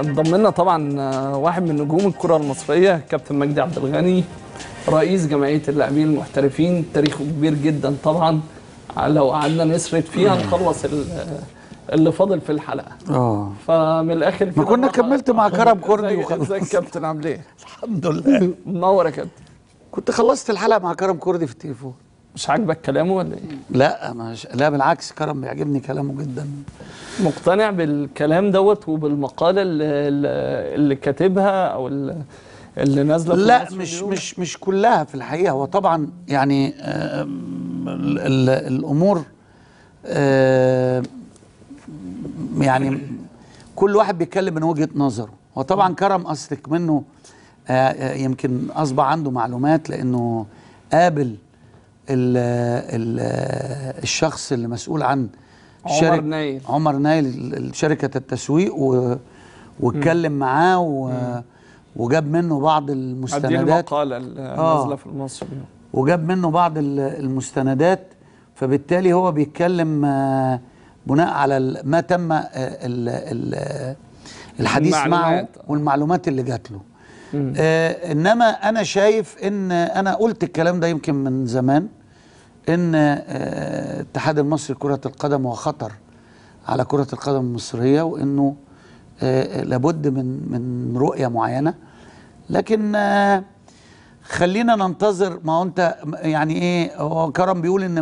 انضم لنا طبعا آه، واحد من نجوم الكره المصريه كابتن مجدي عبد الغني رئيس جمعيه اللاعبين المحترفين تاريخه كبير جدا طبعا لو قعدنا نسرد فيها هنخلص اللي فاضل في الحلقه اه فمن الاخر ما كنا كملت مع كرم كردي وخلاص ازيك كابتن عامل ايه الحمد لله منور يا كابتن كنت خلصت الحلقه مع كرم كردي في التليفون مش عاجبك كلامه ولا ايه؟ لا ما ش... لا بالعكس كرم بيعجبني كلامه جدا مقتنع بالكلام دوت وبالمقاله اللي, اللي كاتبها او اللي نازله لا مش مش مش كلها في الحقيقه هو طبعا يعني آه الامور آه يعني كل واحد بيتكلم من وجهه نظره وطبعا كرم اصلك منه آه يمكن اصبح عنده معلومات لانه قابل ال ال الشخص اللي مسؤول عن عمر نايل عمر نايل شركه التسويق واتكلم معاه و وجاب منه بعض المستندات قال المقاله النازله آه. في المصري وجاب منه بعض المستندات فبالتالي هو بيتكلم آه، بناء على ما تم آه، الحديث معه والمعلومات اللي جات له آه انما انا شايف ان انا قلت الكلام ده يمكن من زمان ان الاتحاد آه المصري لكره القدم هو خطر على كره القدم المصريه وانه آه لابد من من رؤيه معينه لكن آه خلينا ننتظر ما هو انت يعني ايه هو كرم بيقول ان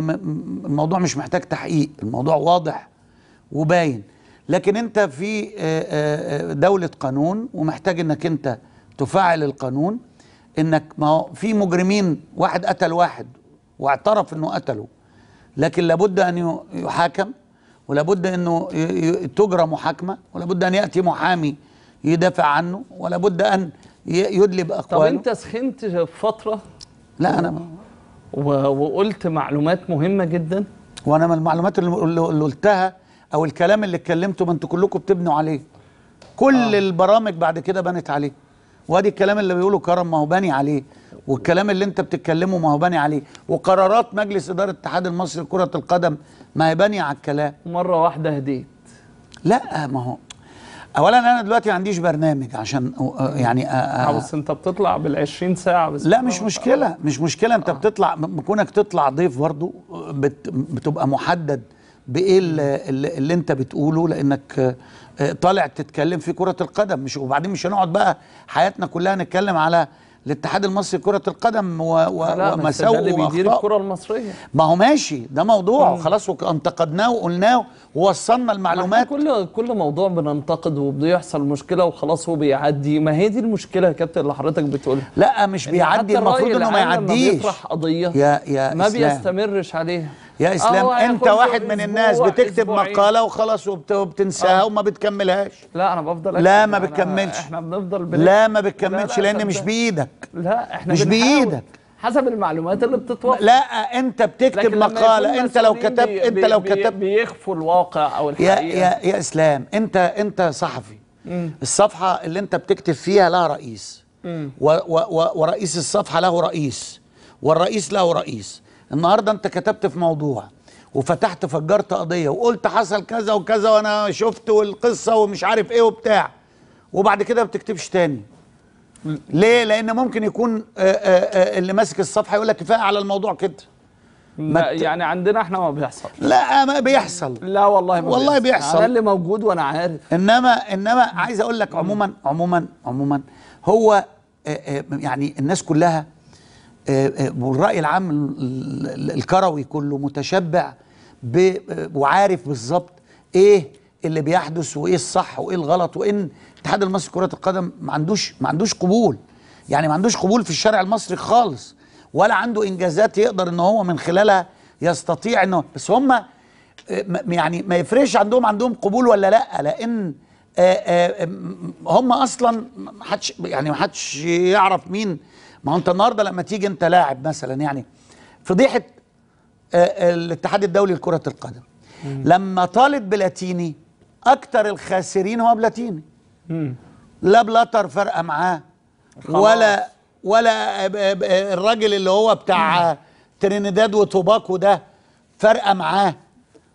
الموضوع مش محتاج تحقيق الموضوع واضح وباين لكن انت في آه، آه، آه، دوله قانون ومحتاج انك انت تفعل القانون انك ما هو في مجرمين واحد قتل واحد واعترف انه قتله لكن لابد ان يحاكم ولابد انه تجرى محاكمه ولابد ان ياتي محامي يدافع عنه ولابد ان يدلب اقواله طب انت سخنت فتره لا انا ما. وقلت معلومات مهمه جدا وانا من المعلومات اللي قلتها او الكلام اللي اتكلمته ما انتوا كلكم بتبنوا عليه كل آه. البرامج بعد كده بنت عليه وادي الكلام اللي بيقوله كرم ما هو باني عليه والكلام اللي انت بتتكلمه ما هو باني عليه وقرارات مجلس اداره الاتحاد المصري لكره القدم ما هي بانيه على الكلام مره واحده هديت لا ما هو اولا انا دلوقتي ما عنديش برنامج عشان يعني بس انت بتطلع بال20 ساعه بس لا مش مشكله مش مشكله انت آه. بتطلع كونك تطلع ضيف برضه بتبقى محدد بايه اللي, اللي انت بتقوله لانك آه، طالع تتكلم في كره القدم مش وبعدين مش هنقعد بقى حياتنا كلها نتكلم على الاتحاد المصري لكره القدم ومساوئه اللي بيدير الكره المصريه ما هو ماشي ده موضوع خلاص انتقدناه وقلناه ووصلنا المعلومات كل كل موضوع بننتقد وبيحصل مشكله وخلاص هو بيعدي ما هي دي المشكله يا كابتن اللي حضرتك بتقولها لا مش بيعدي المفروض انه ما يعديش ما بيطرح قضيه يا يا ما إسلام. بيستمرش عليها يا اسلام انت واحد من الناس بتكتب أسبوعين. مقاله وخلاص وبتنساها أه. وما بتكملهاش لا انا بفضل لا ما يعني بتكملش احنا بنفضل لا ما بتكملش لا لا لان مش بايدك لا احنا مش بايدك حسب المعلومات اللي بتطلع لا انت بتكتب مقاله انت لو كتبت انت لو كتبت بيخفوا الواقع او الحقيقه يا يا, يا اسلام انت انت صحفي مم. الصفحه اللي انت بتكتب فيها لها رئيس و و و ورئيس الصفحه له رئيس والرئيس له رئيس النهارده انت كتبت في موضوع وفتحت فجرت قضيه وقلت حصل كذا وكذا وانا شفت والقصه ومش عارف ايه وبتاع وبعد كده ما بتكتبش تاني ليه لان ممكن يكون آه، آه، آه، اللي ماسك الصفحه يقول لك كفايه على الموضوع كده لا مت... يعني عندنا احنا ما بيحصل لا ما بيحصل لا والله ما والله بيحصل, بيحصل. انا اللي موجود وانا عارف انما انما عايز اقول لك عموما عموما عموما هو يعني الناس كلها آه، آه، والراي العام الكروي كله متشبع آه، وعارف بالظبط ايه اللي بيحدث وايه الصح وايه الغلط وان الاتحاد المصري لكره القدم ما عندوش ما عندوش قبول يعني ما عندوش قبول في الشارع المصري خالص ولا عنده انجازات يقدر ان هو من خلالها يستطيع انه بس هم يعني ما يفرقش عندهم عندهم قبول ولا لا لان هم اصلا محدش يعني محدش يعرف مين ما انت النهارده لما تيجي انت لاعب مثلا يعني فضيحه آه، الاتحاد الدولي لكره القدم لما طالب بلاتيني اكتر الخاسرين هو بلاتيني لا بلاتر فارقه معاه ولا ولا آه، آه، الراجل اللي هو بتاع ترينيداد وتوباكو ده فارقه معاه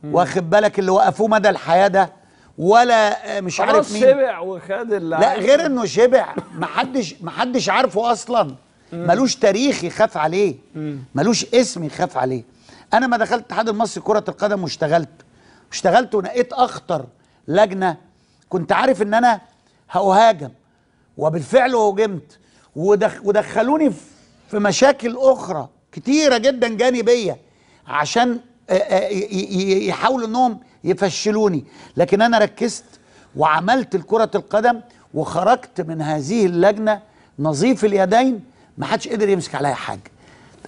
واخد بالك اللي وقفوه مدى الحياه ده ولا مش عارف مين شبع وخد لا غير انه شبع محدش محدش عارفه اصلا ملوش تاريخ يخاف عليه ملوش اسم يخاف عليه انا ما دخلت الاتحاد المصري كره القدم واشتغلت اشتغلت ونقيت اخطر لجنه كنت عارف ان انا هاهاجم وبالفعل هجمت ودخ ودخلوني في مشاكل اخرى كتيره جدا جانبيه عشان يحاولوا انهم يفشلوني لكن انا ركزت وعملت الكره القدم وخرجت من هذه اللجنه نظيف اليدين ما حدش قدر يمسك عليا حاجه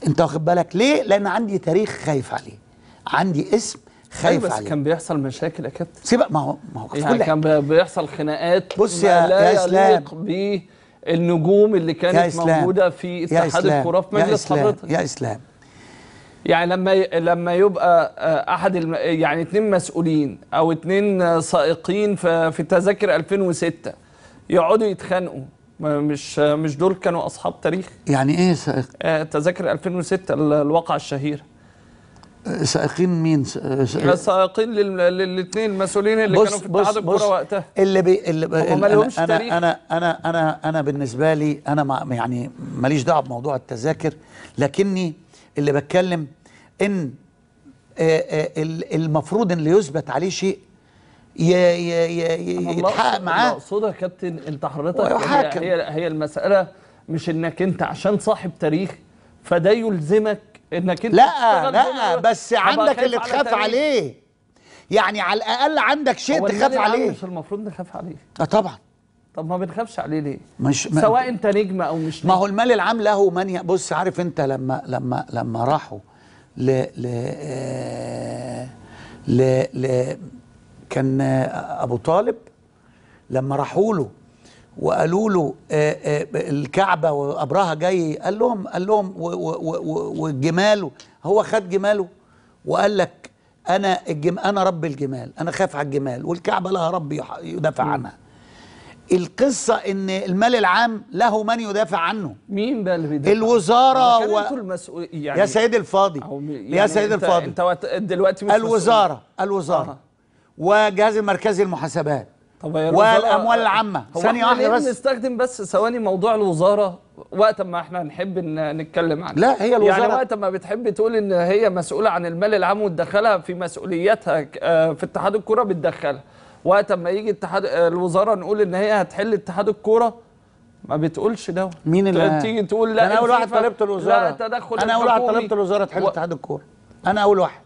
انت واخد بالك ليه لان عندي تاريخ خايف عليه عندي اسم خايف بس عليه كان بيحصل مشاكل يا كابتن سيبك ما هو ما هو يعني كان بيحصل خناقات بص يا, لا يا يليق بالنجوم اللي كانت موجوده في اتحاد الكوره في مجلس حضرتك يا اسلام يعني لما لما يبقى آه، احد الم... يعني اتنين مسؤولين او اتنين آه، سائقين في, في تذاكر 2006 يقعدوا يتخانقوا مش مش دول كانوا اصحاب تاريخ يعني ايه سائق آه، تذاكر 2006 الواقعه الشهيره آه، سائقين مين آه، سائقين للاثنين المسؤولين اللي بص كانوا في اتحاد الكوره وقتها اللي بي اللي, اللي أنا, أنا, انا انا انا انا بالنسبه لي انا ما يعني ماليش دعوه بموضوع التذاكر لكني اللي بتكلم ان المفروض ان اللي يثبت عليه شيء يتحقق معاه اقصد يا كابتن انت حضرتك هي هي المساله مش انك انت عشان صاحب تاريخ فده يلزمك انك انت لا لا بس عندك اللي تخاف على عليه يعني على الاقل عندك شيء تخاف عليه مش المفروض نخاف عليه اه طبعا طب ما بنخافش عليه ليه مش ما سواء انت نجم او مش نجم. ما هو المال العام له من ي... بص عارف انت لما لما لما راحوا ل ل آه، ل, ل... كان آه، ابو طالب لما راحوا له وقالوا له آه، آه، الكعبه وقبرها جاي قال لهم قال لهم وجماله هو خد جماله وقال لك انا الجم انا رب الجمال انا خاف على الجمال والكعبه لها رب يدافع عنها القصة ان المال العام له من يدافع عنه مين بقى اللي بيدافع الوزارة و... المسؤول يعني يا سيدي الفاضي يعني يا سيدي الفاضي انت, دلوقتي مش الوزارة مسؤول. الوزارة آه. والجهاز المركزي للمحاسبات والاموال العامه ثانيه واحده بس نستخدم بس ثواني موضوع الوزاره وقت ما احنا نحب نتكلم عنه لا هي يعني الوزاره يعني وقت ما بتحب تقول ان هي مسؤوله عن المال العام وتدخلها في مسؤولياتها آه، في اتحاد الكوره بتدخلها وقت ما يجي اتحاد آه، الوزاره نقول ان هي هتحل اتحاد الكوره ما بتقولش ده مين اللي تيجي تقول لا انا اول واحد طلبت الوزاره لا تدخل انا اول واحد طلبت الوزاره تحل و... اتحاد الكوره انا اول واحد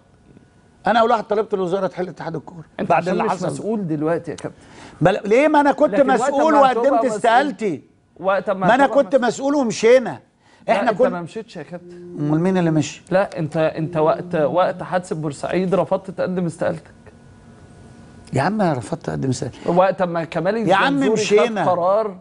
انا اول واحد طلبت الوزاره تحل اتحاد الكوره بعد اللي حصل مسؤول دلوقتي يا كابتن بل... ليه ما انا كنت مسؤول وقدمت استقالتي وقت ما, ما انا كنت مسؤول ومشينا احنا كنا انت ما مشيتش يا كابتن امال مين اللي مشي لا انت انت وقت وقت حادثه بورسعيد رفضت تقدم استقالتك يا عم رفضت اقدم استقالتي وقت ما كمال يا عم مشينا قرار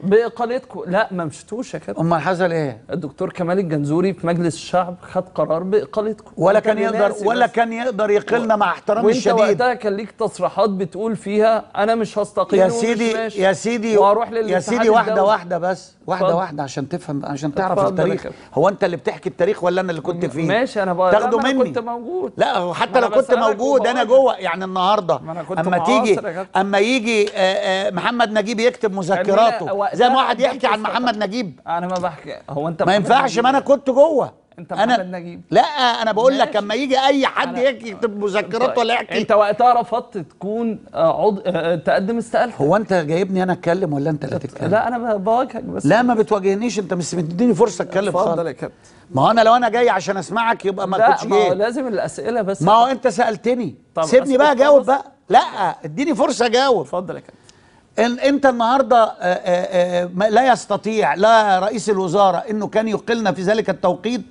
باقالتكم لا ما مشتوش يا كابتن امال حصل ايه الدكتور كمال الجنزوري في مجلس الشعب خد قرار باقالتكم ولا كان يقدر ولا بس. كان يقدر يقلنا مع احترامي الشديد وانت وقتها كان ليك تصريحات بتقول فيها انا مش هستقيل يا سيدي يا سيدي واروح يا سيدي واحده واحده بس واحده واحده عشان تفهم عشان تعرف التاريخ هو انت اللي بتحكي التاريخ ولا انا اللي كنت فيه ماشي انا بقى تاخده مني كنت موجود لا هو حتى لو كنت موجود انا جوه يعني النهارده اما تيجي اما يجي آه، آه، محمد نجيب يكتب مذكراته زي ما واحد يحكي عن محمد نجيب انا ما بحكي هو انت ما ينفعش ما انا كنت جوه انت محمد أنا نجيب لا انا بقول لك لما يجي اي حد يكتب مذكرات ولا طيب، يحكي انت وقتها رفضت تكون آه، عضو آه، تقدم استقالتك هو انت جايبني انا اتكلم ولا انت اللي تتكلم لا انا بواجهك بس لا ما بتواجهنيش انت مش مديني فرصه اتكلم خالص اتفضل يا كابتن ما انا لو انا جاي عشان اسمعك يبقى ما كنتش جاي لا لازم الاسئله بس ما هو انت سالتني سيبني بقى جاوب بقى لا اديني فرصه اجاوب اتفضل يا كابتن انت النهارده آه، لا يستطيع لا رئيس الوزاره انه كان يقلنا في ذلك التوقيت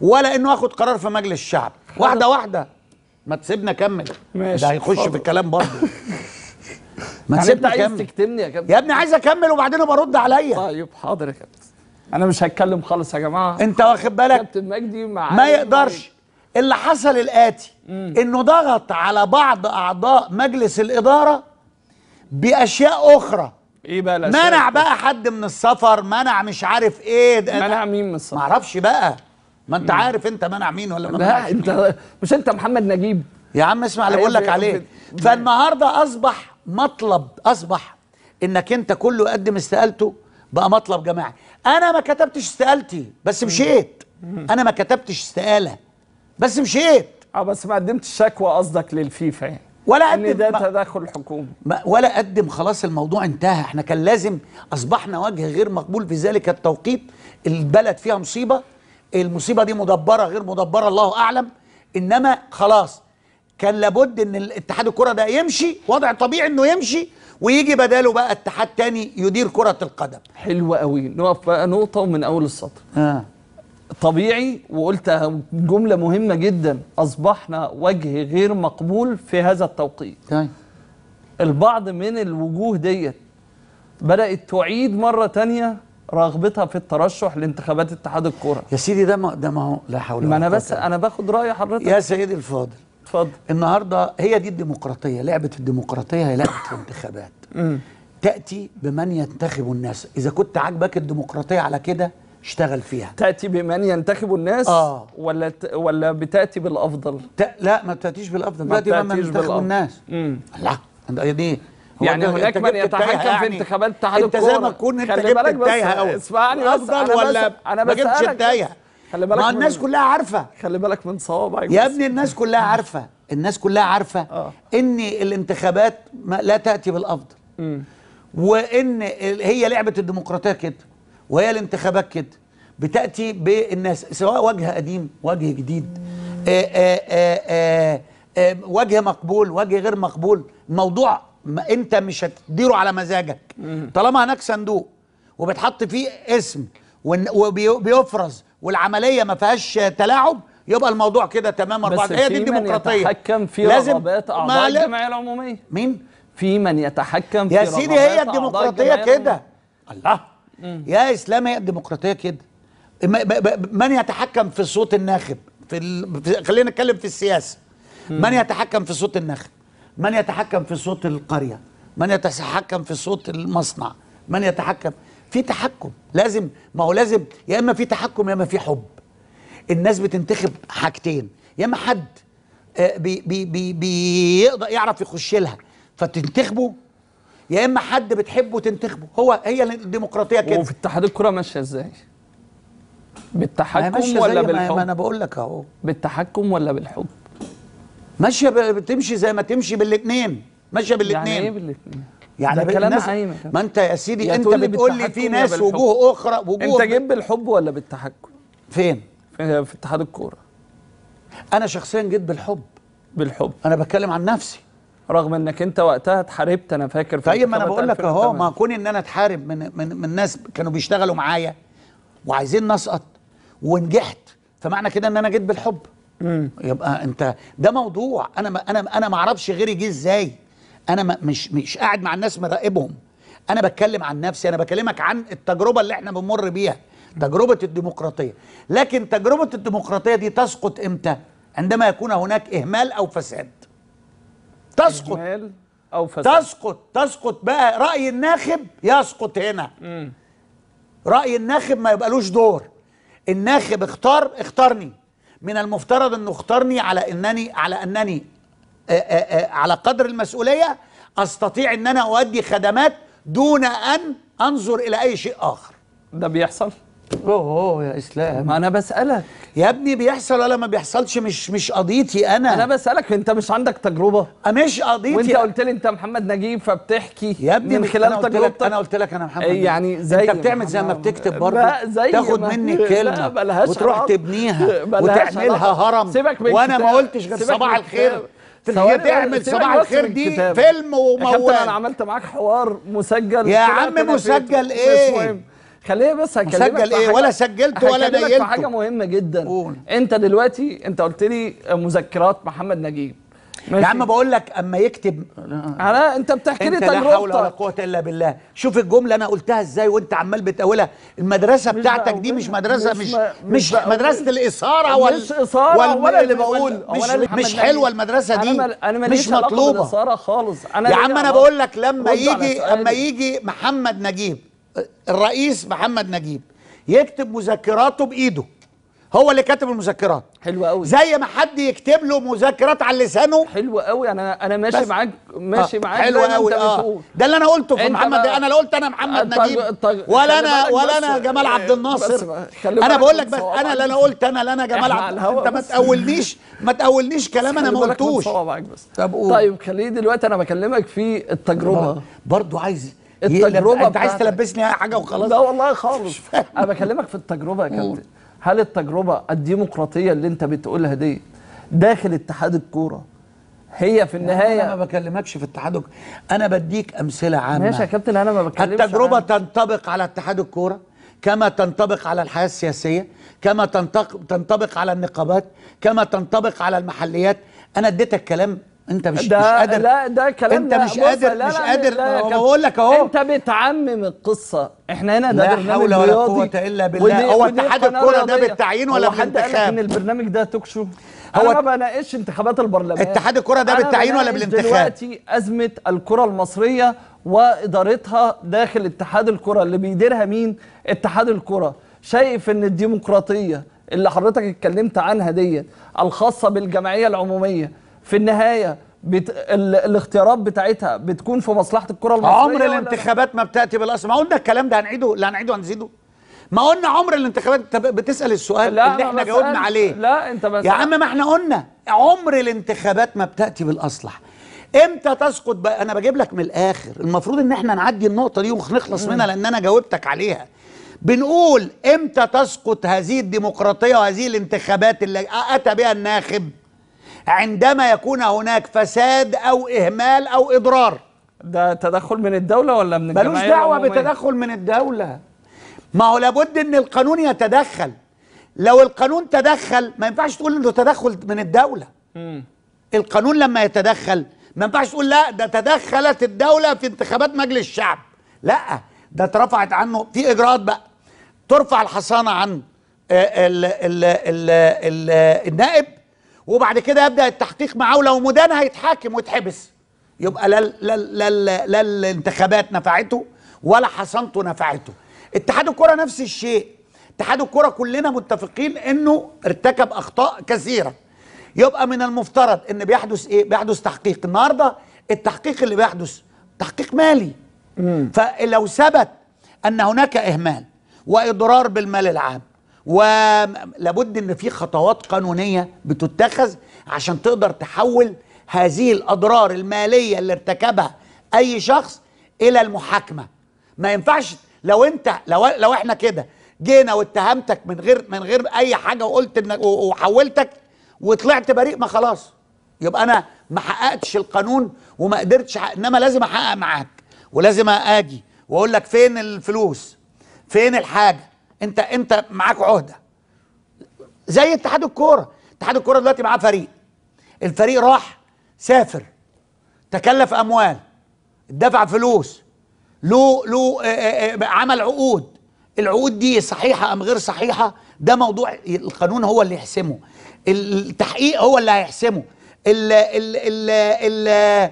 ولا انه اخد قرار في مجلس الشعب واحده واحده ما تسيبنا اكمل ده هيخش في الكلام برضه ما يعني عايز اكمل تكتمني يا كابتن يا ابني عايز اكمل وبعدين برد عليا طيب حاضر يا كابتن انا مش هتكلم خالص يا جماعه انت واخد بالك كابتن مجدي معايا ما يقدرش اللي حصل الاتي مم. انه ضغط على بعض اعضاء مجلس الاداره باشياء اخرى ايه بقى منع بقى حد من السفر منع مش عارف ايه منع مين من السفر معرفش بقى ما انت عارف انت منع مين ولا منع لا مين. انت مش انت محمد نجيب يا عم اسمع اللي بقول لك أيوة، عليه فالنهارده اصبح مطلب اصبح انك انت كله يقدم استقالته بقى مطلب جماعي انا ما كتبتش استقالتي بس مشيت انا ما كتبتش استقاله بس مشيت اه بس ما قدمتش شكوى قصدك للفيفا يعني ولا قدم ان ده تدخل حكومي ولا قدم خلاص الموضوع انتهى احنا كان لازم اصبحنا وجه غير مقبول في ذلك التوقيت البلد فيها مصيبه المصيبه دي مدبره غير مدبره الله اعلم انما خلاص كان لابد ان الاتحاد الكره ده يمشي وضع طبيعي انه يمشي ويجي بداله بقى اتحاد تاني يدير كره القدم حلو قوي نقف بقى نقطه من اول السطر آه. طبيعي وقلت جمله مهمه جدا اصبحنا وجه غير مقبول في هذا التوقيت طيب. البعض من الوجوه ديت بدات تعيد مره تانية رغبتها في الترشح لانتخابات اتحاد الكوره يا سيدي ده ما ده ما هو لا حول ولا قوه ما انا بس انا باخد راي حضرتك يا سيدي الفاضل اتفضل النهارده هي دي الديمقراطيه لعبه الديمقراطيه هي لعبه الانتخابات تاتي بمن ينتخب الناس اذا كنت عاجبك الديمقراطيه على كده اشتغل فيها تاتي بمن ينتخب الناس آه. ولا ت... ولا بتاتي بالافضل ت... لا ما بتاتيش بالافضل ما بتاتيش بمن ينتخب الناس مم. لا دي يعني هناك من يتحكم في يعني. انتخابات اتحاد الكوره انت زي ما تكون انت جبت التايهه قوي اسمعني بس انا ولا بس انا ما جبتش التايهه خلي بالك ما الناس كلها عارفه خلي بالك من صوابعك يا ابني الناس كلها عارفه الناس كلها عارفه آه. ان الانتخابات لا تاتي بالافضل وان هي لعبه الديمقراطيه كده وهي الانتخابات كده بتاتي بالناس سواء وجه قديم وجه جديد آآ آه، آآ آه، آآ آه، وجه مقبول وجه غير مقبول موضوع ما انت مش هتديره على مزاجك طالما هناك صندوق وبتحط فيه اسم وبيفرز والعمليه ما فيهاش تلاعب يبقى الموضوع كده تمام 44 هي دي الديمقراطيه يتحكم في رغبات اعضاء الجمعيه العموميه مين في من يتحكم في يا سيدي هي الديمقراطيه كده الله مم. يا اسلام هي الديمقراطيه كده من يتحكم في صوت الناخب في ال... خلينا نتكلم في السياسه مم. من يتحكم في صوت الناخب من يتحكم في صوت القرية من يتحكم في صوت المصنع من يتحكم في تحكم لازم ما هو لازم يا اما في تحكم يا اما في حب الناس بتنتخب حاجتين يا اما حد آه، بي بي بي بيقدر يعرف يخش لها فتنتخبه يا اما حد بتحبه تنتخبه هو هي الديمقراطيه كده وفي اتحاد الكره ماشيه ازاي بالتحكم ولا بالحب ما انا بقول لك اهو بالتحكم ولا بالحب ماشيه بتمشي زي ما تمشي بالاثنين ماشيه بالاثنين يعني ايه بالاثنين يعني ده كلام عايمه ما انت يا سيدي انت بتقول لي في ناس وجوه اخرى وجوه انت جيب بالحب ولا بالتحكم فين في اتحاد الكوره انا شخصيا جيت بالحب بالحب انا بتكلم عن نفسي رغم انك انت وقتها اتحاربت انا فاكر في طيب ما انا بقول لك اهو ما كون ان انا اتحارب من من من ناس كانوا بيشتغلوا معايا وعايزين نسقط ونجحت فمعنى كده ان انا جيت بالحب مم. يبقى انت ده موضوع انا ما انا انا ما اعرفش غيري جه ازاي انا ما مش مش قاعد مع الناس مراقبهم انا بتكلم عن نفسي انا بكلمك عن التجربه اللي احنا بنمر بيها تجربه الديمقراطيه لكن تجربه الديمقراطيه دي تسقط امتى عندما يكون هناك اهمال او فساد تسقط إهمال او فساد تسقط تسقط بقى راي الناخب يسقط هنا مم. راي الناخب ما يبقالوش دور الناخب اختار اختارني من المفترض انه اختارني على انني على انني على قدر المسؤوليه استطيع ان انا اؤدي خدمات دون ان انظر الى اي شيء اخر ده بيحصل اوه يا اسلام ما انا بسالك يا ابني بيحصل ولا ما بيحصلش مش مش قضيتي انا انا بسالك انت مش عندك تجربه أه، مش قضيتي وانت قلت لي انت محمد نجيب فبتحكي يا ابني من خلال تجربتك انا قلت لك انا محمد إيه، نجيب يعني زي انت بتعمل زي ما بتكتب برضه تاخد مني الكلمه وتروح تبنيها وتعملها هرم سيبك من وانا ما قلتش غير صباح الخير هي تعمل صباح الخير دي فيلم وموال انا عملت معاك حوار مسجل يا عم مسجل ايه خليه بس هكلمك مسجل ايه ولا سجلت ولا نيلته حاجه مهمه جدا قول. انت دلوقتي انت قلت لي مذكرات محمد نجيب ماشي. يا عم بقول لك اما يكتب انا انت بتحكي لي تجربتك لا حول ولا قوه الا بالله شوف الجمله انا قلتها ازاي وانت عمال بتقولها المدرسه بتاعتك دي مش مدرسه مش مش, مش مدرسه الاثاره وال مش اثاره ولا اللي بقول مش, مش حلوه المدرسه دي أنا أنا مش مطلوبه خالص انا يا عم انا بقول لك لما يجي لما يجي محمد نجيب الرئيس محمد نجيب يكتب مذكراته بايده هو اللي كاتب المذكرات حلو قوي زي ما حد يكتب له مذكرات على لسانه حلو قوي انا انا ماشي معاك ماشي آه، معاك حلو قوي آه ده اللي انا قلته في محمد انا لا قلت انا محمد طيب- نجيب طيب- ولا انا ولا انا جمال عبد الناصر انا بقول لك بس انا اللي انا قلت انا لا انا جمال عبد الناصر انت ما تقولنيش ما تقولنيش كلام انا ما قلتوش طب طيب خليني دلوقتي انا بكلمك في التجربه برضو عايز إيه التجربه انت عايز تلبسني اي حاجه وخلاص لا والله خالص انا بكلمك في التجربه يا كابتن هل التجربه الديمقراطيه اللي انت بتقولها دي داخل اتحاد الكوره هي في النهايه انا ما بكلمكش في اتحاد انا بديك امثله عامه ماشي يا كابتن انا ما بكلمش التجربه عامة. تنطبق على اتحاد الكوره كما تنطبق على الحياه السياسيه كما تنطبق على النقابات كما تنطبق على المحليات انا اديتك كلام انت مش ده مش قادر لا ده كلام انت مش قادر لا مش قادر بقول لك اهو انت بتعمم القصه احنا هنا ده لا برنامج حول ولا قوه الا بالله هو اتحاد الكوره ده بالتعيين ولا بالانتخاب ان البرنامج ده توك شو هو انا ما بناقش انتخابات البرلمان اتحاد الكوره ده بالتعيين ولا بالانتخاب دلوقتي ازمه الكره المصريه وادارتها داخل اتحاد الكره اللي بيديرها مين اتحاد الكره شايف ان الديمقراطيه اللي حضرتك اتكلمت عنها ديت الخاصه بالجمعيه العموميه في النهايه بت... ال... الاختيارات بتاعتها بتكون في مصلحه الكره المصريه عمر الانتخابات ما بتاتي بالاصل ما قلنا الكلام ده هنعيده لا هنعيده هنزيده ما قلنا عمر الانتخابات انت بتسال السؤال لا اللي احنا جاوبنا عليه لا انت بس يا عم ما احنا قلنا عمر الانتخابات ما بتاتي بالاصلح امتى تسقط بقى انا بجيب لك من الاخر المفروض ان احنا نعدي النقطه دي ونخلص منها لان انا جاوبتك عليها بنقول امتى تسقط هذه الديمقراطيه وهذه الانتخابات اللي اتى بها الناخب عندما يكون هناك فساد أو إهمال أو إضرار ده تدخل من الدولة ولا من الجمعية؟ ملوش دعوة بتدخل من الدولة ما هو لابد أن القانون يتدخل لو القانون تدخل ما ينفعش تقول انه تدخل من الدولة م. القانون لما يتدخل ما ينفعش تقول لا ده تدخلت الدولة في انتخابات مجلس الشعب لا ده اترفعت عنه في اجراءات بقى ترفع الحصانة عن آه، ال ال ال النائب وبعد كده يبدا التحقيق معاه ولو مدان هيتحاكم ويتحبس يبقى لا لا لا لا الانتخابات نفعته ولا حصنته نفعته اتحاد الكره نفس الشيء اتحاد الكره كلنا متفقين انه ارتكب اخطاء كثيره يبقى من المفترض ان بيحدث ايه بيحدث تحقيق النهارده التحقيق اللي بيحدث تحقيق مالي مم. فلو ثبت ان هناك اهمال واضرار بالمال العام ولابد ان في خطوات قانونيه بتتخذ عشان تقدر تحول هذه الاضرار الماليه اللي ارتكبها اي شخص الى المحاكمه ما ينفعش لو انت لو لو احنا كده جينا واتهمتك من غير من غير اي حاجه وقلت انك وحولتك وطلعت بريء ما خلاص يبقى انا ما حققتش القانون وما قدرتش انما لازم احقق معاك ولازم اجي واقول لك فين الفلوس فين الحاجه انت انت معاك عهده زي اتحاد الكوره اتحاد الكوره دلوقتي معاه فريق الفريق راح سافر تكلف اموال دفع فلوس له له آه، آه، آه، عمل عقود العقود دي صحيحه ام غير صحيحه ده موضوع القانون هو اللي يحسمه التحقيق هو اللي هيحسمه ال ال ال ال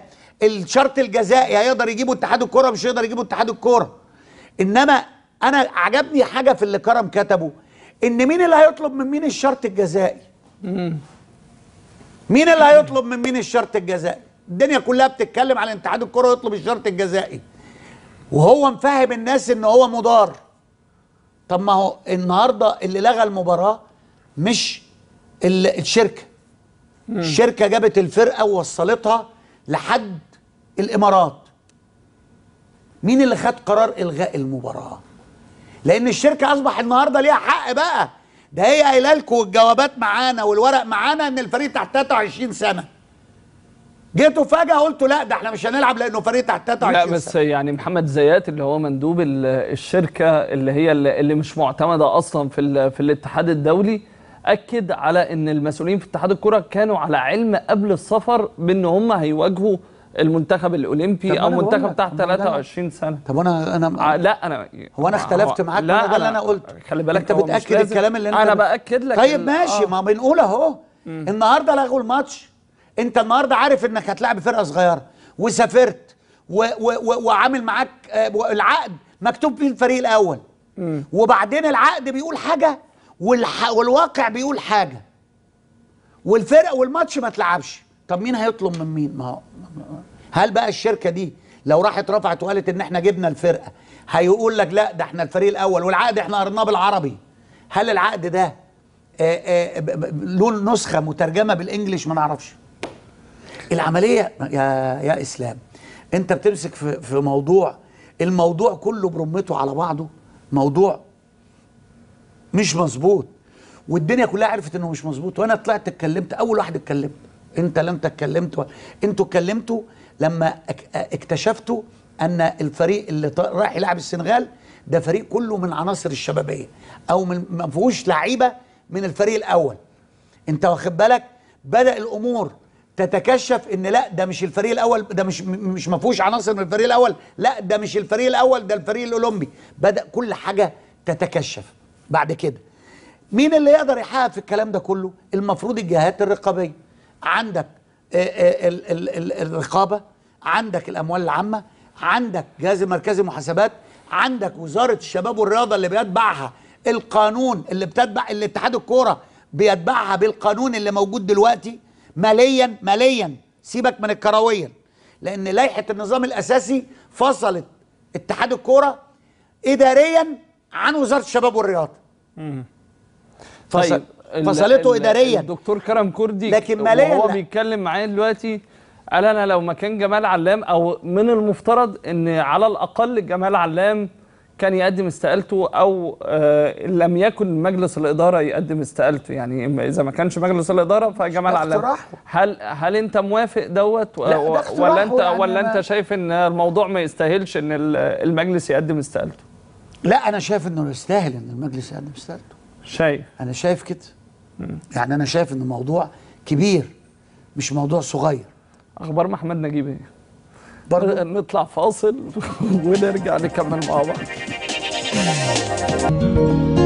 الشرط الجزائي هيقدر يجيبه اتحاد الكوره مش هيقدر يجيبه اتحاد الكوره انما انا عجبني حاجه في اللي كرم كتبه ان مين اللي هيطلب من مين الشرط الجزائي مين اللي هيطلب من مين الشرط الجزائي الدنيا كلها بتتكلم على اتحاد الكره يطلب الشرط الجزائي وهو مفهم الناس ان هو مضار طب ما هو النهارده اللي لغى المباراه مش الشركه الشركه جابت الفرقه ووصلتها لحد الامارات مين اللي خد قرار الغاء المباراه لان الشركه اصبح النهارده ليها حق بقى ده هي قايله لكم الجوابات معانا والورق معانا ان الفريق تحت 23 سنه جيتوا فجاه قلتوا لا ده احنا مش هنلعب لانه فريق تحت 23 لا بس سنة. يعني محمد زيات اللي هو مندوب الشركه اللي هي اللي مش معتمده اصلا في في الاتحاد الدولي اكد على ان المسؤولين في اتحاد الكره كانوا على علم قبل السفر بان هم هيواجهوا المنتخب الاولمبي او منتخب تحت 23 سنه طب انا انا آه، لا انا هو انا اختلفت معاك لا ده اللي انا قلته خلي بالك انت بتاكد الكلام اللي انت انا باكد لك طيب ماشي آه. ما بنقول اهو النهارده لغوا الماتش انت النهارده عارف انك هتلعب فرقه صغيره وسافرت وعامل معاك آه، العقد مكتوب فيه الفريق الاول مم. وبعدين العقد بيقول حاجه والح... والواقع بيقول حاجه والفرق والماتش ما تلعبش طب مين هيطلب من مين ما هل بقى الشركه دي لو راحت رفعت وقالت ان احنا جبنا الفرقه هيقول لك لا ده احنا الفريق الاول والعقد احنا قرناه بالعربي هل العقد ده آه، آه، له نسخه مترجمه بالانجلش ما نعرفش العمليه يا يا اسلام انت بتمسك في, في موضوع الموضوع كله برمته على بعضه موضوع مش مظبوط والدنيا كلها عرفت انه مش مظبوط وانا طلعت اتكلمت اول واحد اتكلمت انت لم تتكلمت انتوا اتكلمتوا لما اكتشفتوا ان الفريق اللي رايح يلعب السنغال ده فريق كله من عناصر الشبابيه او من ما فيهوش لعيبه من الفريق الاول انت واخد بالك بدا الامور تتكشف ان لا ده مش الفريق الاول ده مش مش ما فيهوش عناصر من الفريق الاول لا ده مش الفريق الاول ده الفريق الاولمبي بدا كل حاجه تتكشف بعد كده مين اللي يقدر يحقق في الكلام ده كله المفروض الجهات الرقابيه عندك آه، آه، الرقابه عندك الاموال العامه عندك جهاز المركزي محاسبات عندك وزاره الشباب والرياضه اللي بيتبعها القانون اللي بتتبع اللي اتحاد الكوره بيتبعها بالقانون اللي موجود دلوقتي ماليا ماليا سيبك من الكروية لان لائحه النظام الاساسي فصلت اتحاد الكوره اداريا عن وزاره الشباب والرياضه. طيب فصلته اداريا الدكتور كرم كردي لكن ماليا هو بيتكلم معايا دلوقتي قال انا لو مكان جمال علام او من المفترض ان على الاقل جمال علام كان يقدم استقالته او آه لم يكن مجلس الاداره يقدم استقالته يعني اذا ما كانش مجلس الاداره فجمال علام هل هل انت موافق دوت ولا انت يعني ولا انت شايف ان الموضوع ما يستاهلش ان المجلس يقدم استقالته لا انا شايف انه يستاهل ان المجلس يقدم استقالته شايف انا شايف كده يعني انا شايف ان الموضوع كبير مش موضوع صغير اخبار محمد نجيب ايه برضه نطلع فاصل ونرجع نكمل مع بعض